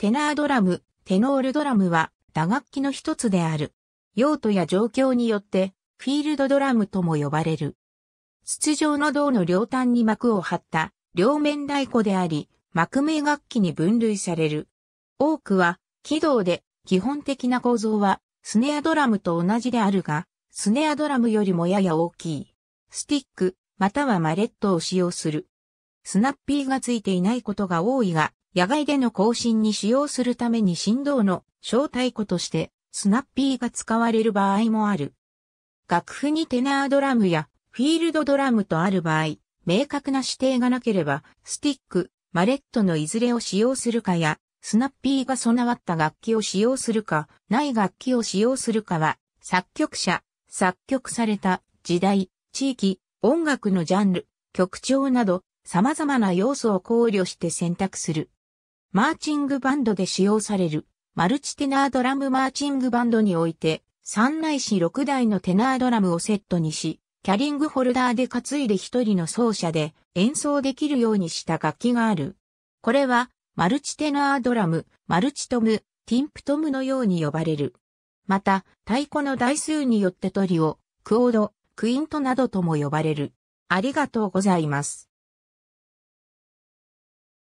テナードラム、テノールドラムは打楽器の一つである。用途や状況によってフィールドドラムとも呼ばれる。筒状の銅の両端に膜を張った両面太鼓であり、膜名楽器に分類される。多くは軌道で基本的な構造はスネアドラムと同じであるが、スネアドラムよりもやや大きい。スティック、またはマレットを使用する。スナッピーがついていないことが多いが、野外での更新に使用するために振動の小太鼓としてスナッピーが使われる場合もある。楽譜にテナードラムやフィールドドラムとある場合、明確な指定がなければ、スティック、マレットのいずれを使用するかや、スナッピーが備わった楽器を使用するか、ない楽器を使用するかは、作曲者、作曲された時代、地域、音楽のジャンル、曲調など、様々な要素を考慮して選択する。マーチングバンドで使用される、マルチテナードラムマーチングバンドにおいて、3内し6台のテナードラムをセットにし、キャリングホルダーで担いで一人の奏者で演奏できるようにした楽器がある。これは、マルチテナードラム、マルチトム、ティンプトムのように呼ばれる。また、太鼓の台数によってトリオ、クオード、クイントなどとも呼ばれる。ありがとうございます。